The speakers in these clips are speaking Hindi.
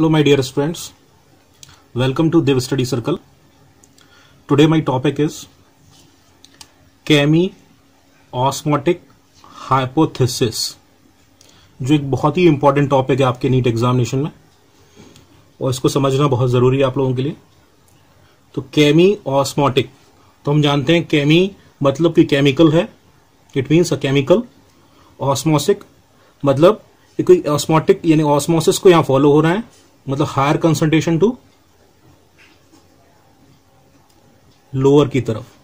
Hello my dear friends, welcome to Div Study Circle. Today my topic is KME Osmotic Hypothesis जो एक बहुत ही इंपॉर्टेंट टॉपिक है आपके नीट एग्जामिनेशन में और इसको समझना बहुत ज़रूरी है आप लोगों के लिए तो केमी ऑस्मोटिक तो हम जानते हैं केमी मतलब कि केमिकल है it means a chemical osmotic मतलब कोई ऑस्मोटिक यानी ऑस्मोसिस को यहाँ फॉलो हो रहा है मतलब हायर कंसंट्रेशन टू लोअर की तरफ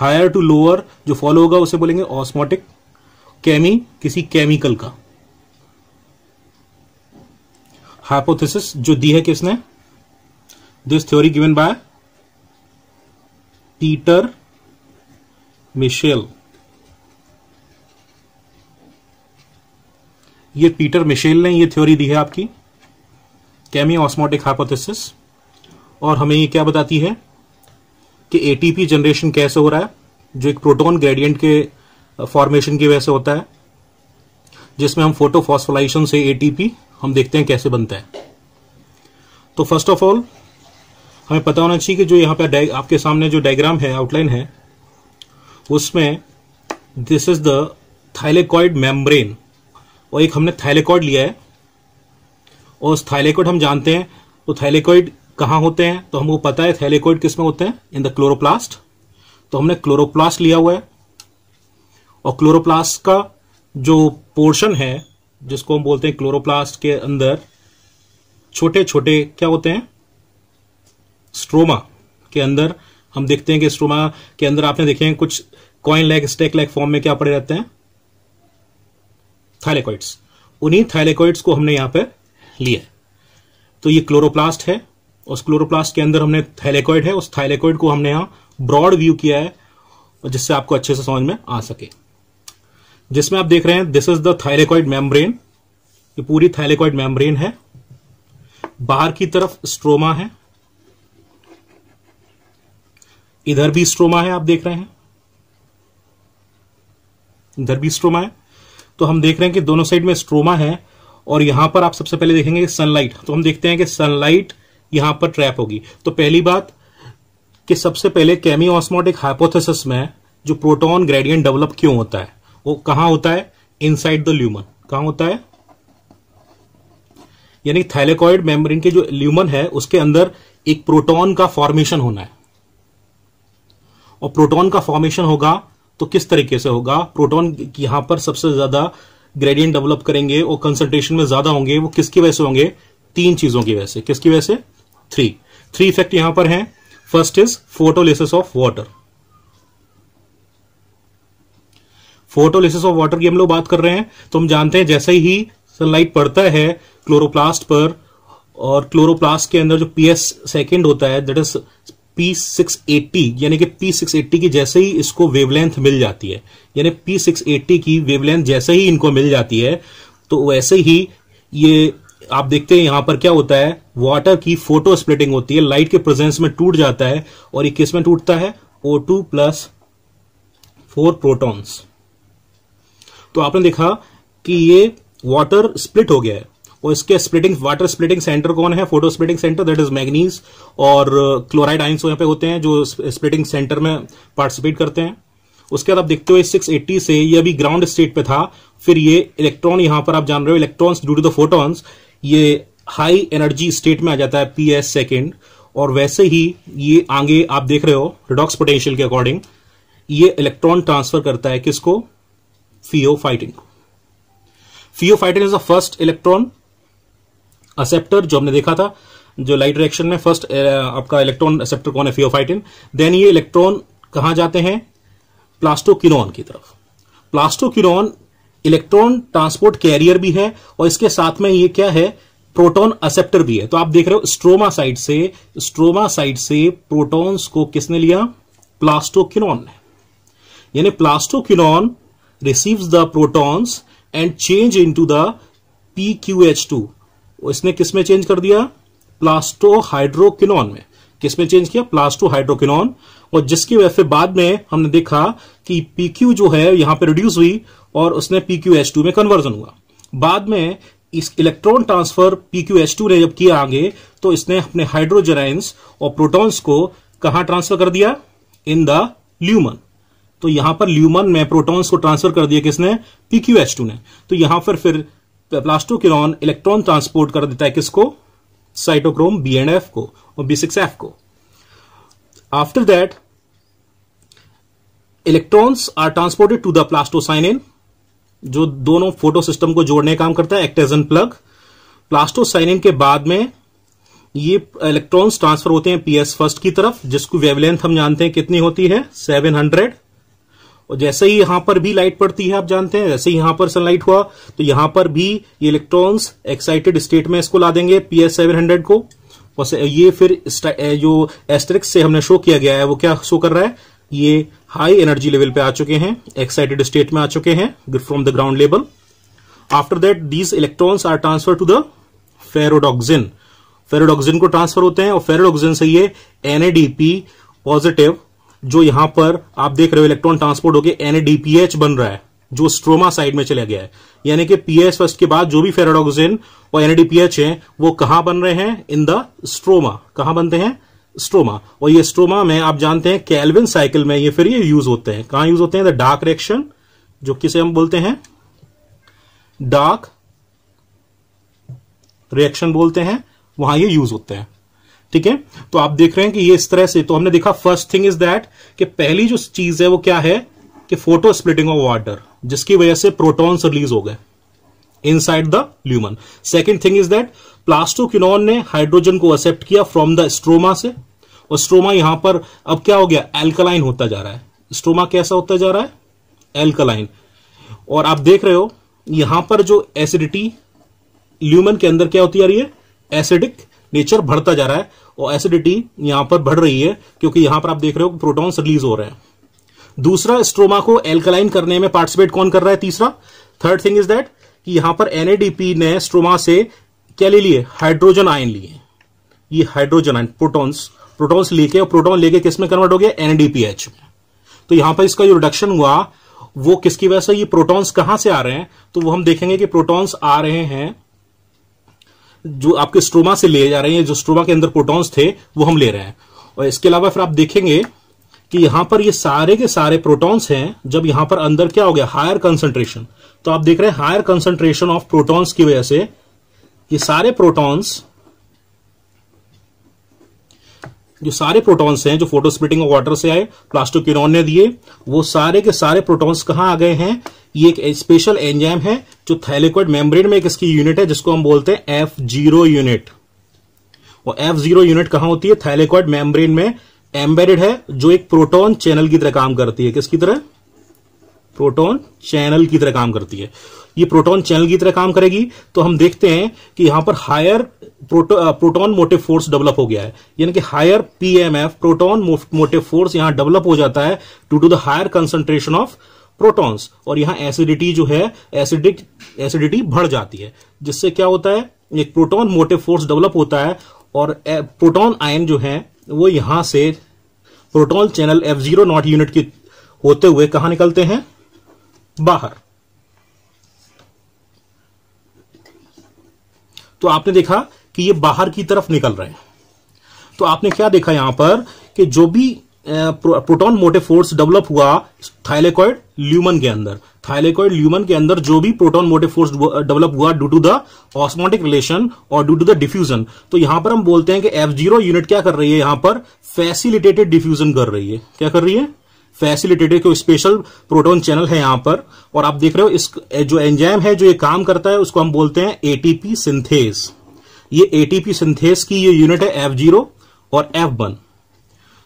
हायर टू लोअर जो फॉलो होगा उसे बोलेंगे ऑस्मोटिक केमी किसी केमिकल का हाइपोथेसिस जो दी है किसने this theory given by Peter Mitchell ये पीटर मिशेल ने ये थ्योरी दी है आपकी कैमियो ऑस्मोटिक हाइपोथेसिस और हमें ये क्या बताती है कि एटीपी जनरेशन कैसे हो रहा है जो एक प्रोटॉन ग्रेडियंट के फॉर्मेशन की वजह से होता है जिसमें हम फोटोफॉस्फोलाइशन से एटीपी हम देखते हैं कैसे बनता है तो फर्स्ट ऑफ ऑल हमें पता होना चाहिए कि जो यहाँ पे आपके सामने जो डायग्राम है आउटलाइन है उसमें this is the thylakoid membrane और एक हमने थाइलेकॉइड लिया है और उस थाइलेकोइड हम जानते हैं तो थाइलेकोइड कहाँ होते हैं तो हमको पता है थैलेकोइड किसमें में होते हैं इन द क्लोरोप्लास्ट तो हमने क्लोरोप्लास्ट लिया हुआ है और क्लोरोप्लास्ट का जो पोर्शन है जिसको हम बोलते हैं क्लोरोप्लास्ट के अंदर छोटे छोटे क्या होते हैं स्ट्रोमा के अंदर हम देखते हैं कि स्ट्रोमा के अंदर आपने देखे हैं कुछ कॉइन लैग स्टेक लैग फॉर्म में क्या पड़े रहते हैं थाइलेकोइड्स उन्हीं थाइलेकोइड्स को हमने यहां पे लिया तो ये क्लोरोप्लास्ट है उस क्लोरोप्लास्ट के अंदर हमने थाइलेकॉइड है उस थाइलेकॉइड को हमने यहां ब्रॉड व्यू किया है जिससे आपको अच्छे से समझ में आ सके जिसमें आप देख रहे हैं this is the thylakoid membrane ये पूरी थाइलेकॉइड मेम्ब्रेन है बाहर की तरफ स्ट्रोमा है इधर भी स्ट्रोमा है आप देख रहे हैं इधर भी स्ट्रोमा है तो हम देख रहे हैं कि दोनों साइड में स्ट्रोमा है और यहां पर आप सबसे पहले देखेंगे सनलाइट तो हम देखते हैं कि सनलाइट यहां पर ट्रैप होगी तो पहली बात कि सबसे पहले केमी ऑस्मोटिक हाइपोथेसिस में जो प्रोटॉन ग्रेडियंट डेवलप क्यों होता है वो कहां होता है इनसाइड द ल्यूमन कहां होता है यानी थैलेकॉइड मेम्ब्रेन के जो ल्यूमन है उसके अंदर एक प्रोटॉन का फॉर्मेशन होना है और प्रोटॉन का फॉर्मेशन होगा तो किस तरीके से होगा प्रोटॉन यहां पर सबसे ज्यादा ग्रेडियंट डेवलप करेंगे और कंसंट्रेशन में ज्यादा होंगे वो किसकी वजह से होंगे तीन चीजों की वजह से किसकी वजह से थ्री थ्री इफेक्ट यहां पर हैं first is photolysis of water photolysis of water की हम लोग बात कर रहे हैं तो हम जानते हैं जैसे ही सनलाइट पड़ता है क्लोरोप्लास्ट पर और क्लोरोप्लास्ट के अंदर जो पीएस सेकेंड होता है दैट इज P680 यानी कि P680 की जैसे ही इसको वेवलेंथ मिल जाती है यानी P680 की वेवलेंथ जैसे ही इनको मिल जाती है तो वैसे ही ये आप देखते हैं यहां पर क्या होता है वाटर की फोटो स्प्लिटिंग होती है लाइट के प्रेजेंस में टूट जाता है और ये किस में टूटता है O two plus four protons तो आपने देखा कि ये वाटर स्प्लिट हो गया है और इसके स्प्लिटिंग वाटर स्प्लिटिंग सेंटर कौन है photo splitting centre that is manganese और क्लोराइड uh, आइन्स यहाँ पे होते हैं जो स्प्लिटिंग सेंटर में पार्टिसिपेट करते हैं उसके बाद आप देखते हो सिक्स एट्टी से ये अभी ग्राउंड स्टेट पे था फिर ये इलेक्ट्रॉन यहां पर आप जान रहे हो electrons due to the photons ये हाई एनर्जी स्टेट में आ जाता है पी एस सेकेंड और वैसे ही ये आगे आप देख रहे हो रिडॉक्स पोटेंशियल के अकॉर्डिंग ये इलेक्ट्रॉन ट्रांसफर करता है किसको pheophytin pheophytin is the first electron acceptor जो हमने देखा था जो लाइट रिएक्शन में फर्स्ट uh, आपका इलेक्ट्रॉन असेप्टर कौन है फियोफाइटिन देन ये इलेक्ट्रॉन कहां जाते हैं प्लास्टोकिनोन की तरफ प्लास्टोकिनोन इलेक्ट्रॉन ट्रांसपोर्ट कैरियर भी है और इसके साथ में ये क्या है प्रोटॉन असेप्टर भी है तो आप देख रहे हो स्ट्रोमा साइड से स्ट्रोमा साइड से प्रोटॉन्स को किसने लिया प्लास्टोकिनोन ने यानी plastoquinone receives the protons and change into the P Q H two इसने किस में चेंज कर दिया प्लास्टो में किस में चेंज किया प्लास्टो हाइड्रोकिन और जिसकी वजह से बाद में हमने देखा कि PQ जो है यहां पे रिड्यूस हुई और उसने PQH2 में कन्वर्जन हुआ बाद में इस इलेक्ट्रॉन ट्रांसफर PQH2 ने जब किया आगे तो इसने अपने हाइड्रोजन और प्रोटॉन्स को कहा ट्रांसफर कर दिया इन द ल्यूमन तो यहां पर ल्यूमन में प्रोटॉन्स को ट्रांसफर कर दिया किसने PQH2 ने तो यहां पर फिर प्लास्टोकिरॉन इलेक्ट्रॉन ट्रांसपोर्ट कर देता है किसको साइटोक्रोम बी एंड एफ को और बी सिक्स एफ को after that electrons are transported to the plastocyanin जो दोनों फोटो सिस्टम को जोड़ने काम करता है एक्टेजन प्लग प्लास्टोसाइनिन के बाद में ये इलेक्ट्रॉन्स ट्रांसफर होते हैं पीएस फर्स्ट की तरफ जिसको वेवलेंथ हम जानते हैं कितनी होती है सेवन हंड्रेड और जैसे ही यहां पर भी लाइट पड़ती है आप जानते हैं जैसे यहां पर सनलाइट हुआ तो यहां पर भी ये इलेक्ट्रॉन्स एक्साइटेड स्टेट में इसको ला देंगे पी एस सेवन हंड्रेड को और ये फिर जो एस्ट्रिक्स से हमने शो किया गया है वो क्या शो कर रहा है ये हाई एनर्जी लेवल पे आ चुके हैं एक्साइटेड स्टेट में आ चुके हैं from the ground level after that these electrons are transfer to the ferredoxin ferredoxin को ट्रांसफर होते हैं और फेरोडॉक्सिन से ये एनएडीपी पॉजिटिव जो यहां पर आप देख रहे हो इलेक्ट्रॉन ट्रांसपोर्ट होकर एनडीपीएच बन रहा है जो स्ट्रोमा साइड में चला गया है यानी कि पीएस फर्स्ट के बाद जो भी फेराडोक्सिन और एनडीपीएच है वो कहां बन रहे हैं इन द स्ट्रोमा कहां बनते हैं स्ट्रोमा और ये स्ट्रोमा में आप जानते हैं कैलविन साइकिल में ये फिर ये यूज होते हैं कहां यूज होते हैं द डार्क रिएक्शन जो किसे हम बोलते हैं डार्क रिएक्शन बोलते हैं वहां ये यूज होते हैं ठीक है तो आप देख रहे हैं कि ये इस तरह से तो हमने देखा फर्स्ट थिंग इज दैट कि पहली जो चीज है वो क्या है कि फोटो स्प्लिटिंग ऑफ वाटर जिसकी वजह से प्रोटॉन्स रिलीज हो गए inside the lumen second thing is that plastoquinone ने हाइड्रोजन को एक्सेप्ट किया फ्रॉम द स्ट्रोमा से और स्ट्रोमा यहां पर अब क्या हो गया एल्कलाइन होता जा रहा है स्ट्रोमा कैसा होता जा रहा है एल्कलाइन और आप देख रहे हो यहां पर जो एसिडिटी ल्यूमन के अंदर क्या होती जा रही है एसिडिक नेचर बढ़ता जा रहा है और एसिडिटी यहां पर बढ़ रही है क्योंकि यहां पर आप देख रहे हो प्रोटॉन्स रिलीज हो रहे हैं दूसरा स्ट्रोमा को एल्कलाइन करने में पार्टिसिपेट कौन कर रहा है तीसरा थर्ड थिंग इज दैट कि यहां पर एनएडीपी ने स्ट्रोमा से क्या ले लिए हाइड्रोजन आयन लिए ये हाइड्रोजन आयन प्रोटॉन्स प्रोटॉन्स लेके और प्रोटॉन लेके किस में कन्वर्ट हो गया एनएडीपीएच में तो यहां पर इसका जो रिडक्शन हुआ वो किसकी वजह से ये प्रोटॉन्स कहां से आ रहे हैं तो वो हम देखेंगे कि प्रोटॉन्स आ रहे हैं जो आपके स्ट्रोमा से लिए जा रहे हैं जो स्ट्रोमा के अंदर प्रोटोन्स थे वो हम ले रहे हैं और इसके अलावा फिर आप देखेंगे कि यहां पर ये सारे के सारे प्रोटॉन्स हैं जब यहां पर अंदर क्या हो गया हायर कंसंट्रेशन तो आप देख रहे हैं हायर कंसंट्रेशन ऑफ प्रोटॉन्स की वजह से ये सारे प्रोटॉन्स जो सारे प्रोटॉन्स हैं जो फोटो स्प्लिटिंग वाटर से आए प्लास्टोक्यूरॉन ने दिए वो सारे के सारे प्रोटॉन्स कहाँ आ गए हैं ये एक स्पेशल एंजाइम है जो थैलिकोइड मेम्ब्रेन में एक इसकी यूनिट है जिसको हम बोलते हैं एफ जीरो यूनिट और एफ जीरो यूनिट कहां होती है थैलिकोइड मेम्ब्रेन में एम्बेडेड है जो एक प्रोटॉन चैनल की तरह काम करती है किसकी तरह प्रोटॉन चैनल की तरह काम करती है ये प्रोटॉन चैनल की तरह काम करेगी तो हम देखते हैं कि यहां पर higher proto, proton motive force develop हो गया है यानी कि higher PMF proton motive force यहां डेवलप हो जाता है to to the higher concentration of protons और यहां एसिडिटी जो है एसिडिक एसिडिटी बढ़ जाती है जिससे क्या होता है एक प्रोटोन मोटिव फोर्स डेवलप होता है और प्रोटोन आयन जो है वो यहां से proton channel F zero not unit के होते हुए कहा निकलते हैं बाहर तो आपने देखा कि ये बाहर की तरफ निकल रहे हैं तो आपने क्या देखा यहां पर कि जो भी प्रोटॉन मोटे फोर्स डेवलप हुआ थाइलेकॉइड ल्यूमन के अंदर थाइलेकॉइड ल्यूमन के अंदर जो भी प्रोटॉन मोटे फोर्स डेवलप हुआ due to the osmotic relation और ड्यू टू द डिफ्यूजन तो यहां पर हम बोलते हैं कि एफ जीरो यूनिट क्या कर रही है यहां पर फैसिलिटेटेड डिफ्यूजन कर रही है क्या कर रही है फैसिलिटेटेड को स्पेशल प्रोटोन चैनल है यहां पर और आप देख रहे हो इस जो एंजाइम है जो ये काम करता है उसको हम बोलते हैं एटीपी सिंथेस ये एटीपी सिंथेस की ये यूनिट है एफ जीरो और एफ वन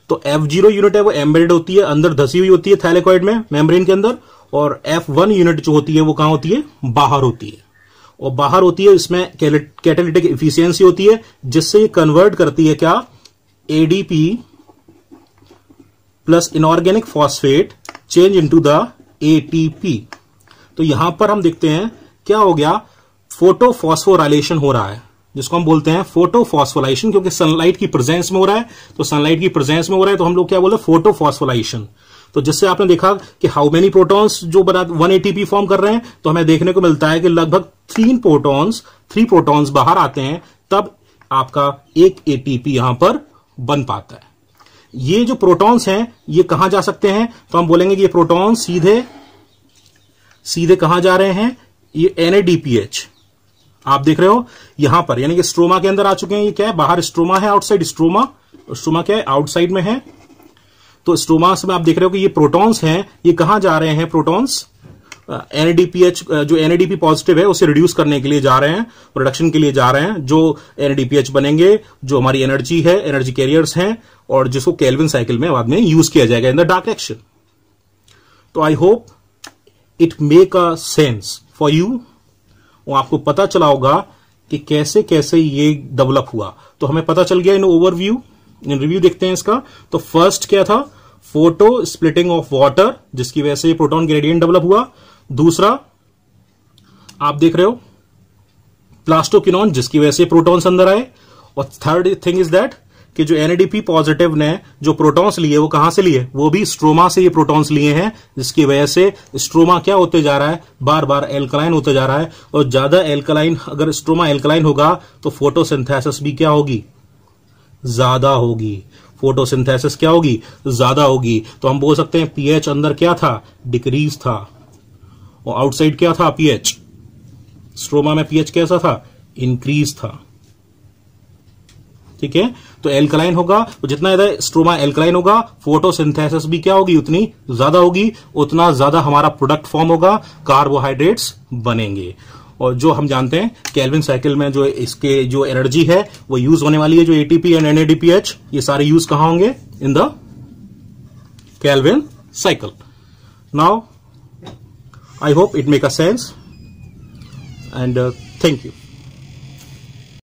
तो एफ जीरो यूनिट है वो एम्बेड होती है अंदर धसी हुई होती है थैलेकॉइड में मेम्ब्रेन के अंदर और एफ वन यूनिट जो होती है वो कहां होती है बाहर होती है और बाहर होती है इसमें कैटेलिटिक इफिशियंसी होती है जिससे ये कन्वर्ट करती है क्या ADP plus inorganic phosphate change into the ATP तो यहां पर हम देखते हैं क्या हो गया फोटोफॉस्फोराइलेशन हो रहा है जिसको हम बोलते हैं फोटोफॉस्फोलाइशन क्योंकि सनलाइट की प्रेजेंस में हो रहा है तो सनलाइट की प्रेजेंस में हो रहा है तो हम लोग क्या बोले फोटोफॉस्फोलाइशन तो जिससे आपने देखा कि हाउ मेनी प्रोटॉन्स जो बना वन एटीपी फॉर्म कर रहे हैं तो हमें देखने को मिलता है कि लगभग तीन प्रोटॉन्स थ्री प्रोटॉन्स बाहर आते हैं तब आपका एक एटीपी यहां पर बन पाता है ये जो प्रोटॉन्स हैं ये कहां जा सकते हैं तो हम बोलेंगे कि ये प्रोटॉन सीधे सीधे कहां जा रहे हैं ये एनएडीपीएच आप देख रहे हो यहां पर यानी कि स्ट्रोमा के अंदर आ चुके हैं ये क्या है बाहर स्ट्रोमा है आउटसाइड स्ट्रोमा स्ट्रोमा क्या है आउटसाइड में है तो स्ट्रोमा में आप देख रहे हो कि ये प्रोटॉन्स हैं ये कहां जा रहे हैं प्रोटॉन्स एनडीपीएच जो एनएडीपी पॉजिटिव है उसे रिड्यूस करने के लिए जा रहे हैं प्रोडक्शन के लिए जा रहे हैं जो एनडीपीएच बनेंगे जो हमारी एनर्जी है एनर्जी कैरियर्स हैं और जिसको कैलविन साइकिल में बाद में यूज किया जाएगा इन द डार्क एक्शन तो I hope it make a sense for you आपको पता चला होगा कि कैसे कैसे ये डेवलप हुआ तो हमें पता चल गया इन ओवरव्यू इन रिव्यू देखते हैं इसका तो फर्स्ट क्या था फोटो स्प्लिटिंग ऑफ वाटर जिसकी वजह से प्रोटोन ग्रेडियंट डेवलप हुआ दूसरा आप देख रहे हो प्लास्टोकिनॉन जिसकी वजह से प्रोटोन अंदर आए और थर्ड थिंग इज दैट कि जो एनडीपी पॉजिटिव ने जो प्रोटॉन्स लिए वो कहां से लिए वो भी स्ट्रोमा से ये प्रोटॉन्स लिए हैं जिसकी वजह से स्ट्रोमा क्या होते जा रहा है बार बार एल्कलाइन होते जा रहा है और ज्यादा एल्कलाइन अगर स्ट्रोमा एल्कलाइन होगा तो फोटोसिंथेसिस भी क्या होगी ज्यादा होगी फोटोसिंथेसिस क्या होगी ज्यादा होगी तो हम बोल सकते हैं पीएच अंदर क्या था डिक्रीज था और आउटसाइड क्या था पीएच स्ट्रोमा में पीएच कैसा था इंक्रीज था ठीक है तो एल्कलाइन होगा तो जितना ज्यादा स्ट्रोमा एल्कलाइन होगा फोटोसिंथेसिस भी क्या होगी उतनी ज्यादा होगी उतना ज्यादा हमारा प्रोडक्ट फॉर्म होगा कार्बोहाइड्रेट्स बनेंगे और जो हम जानते हैं कैलविन साइकिल में जो इसके जो एनर्जी है वो यूज होने वाली है जो एटीपी एंड एनएडीपीएच ये सारे यूज कहा होंगे in the Calvin cycle now I hope it make a sense and thank you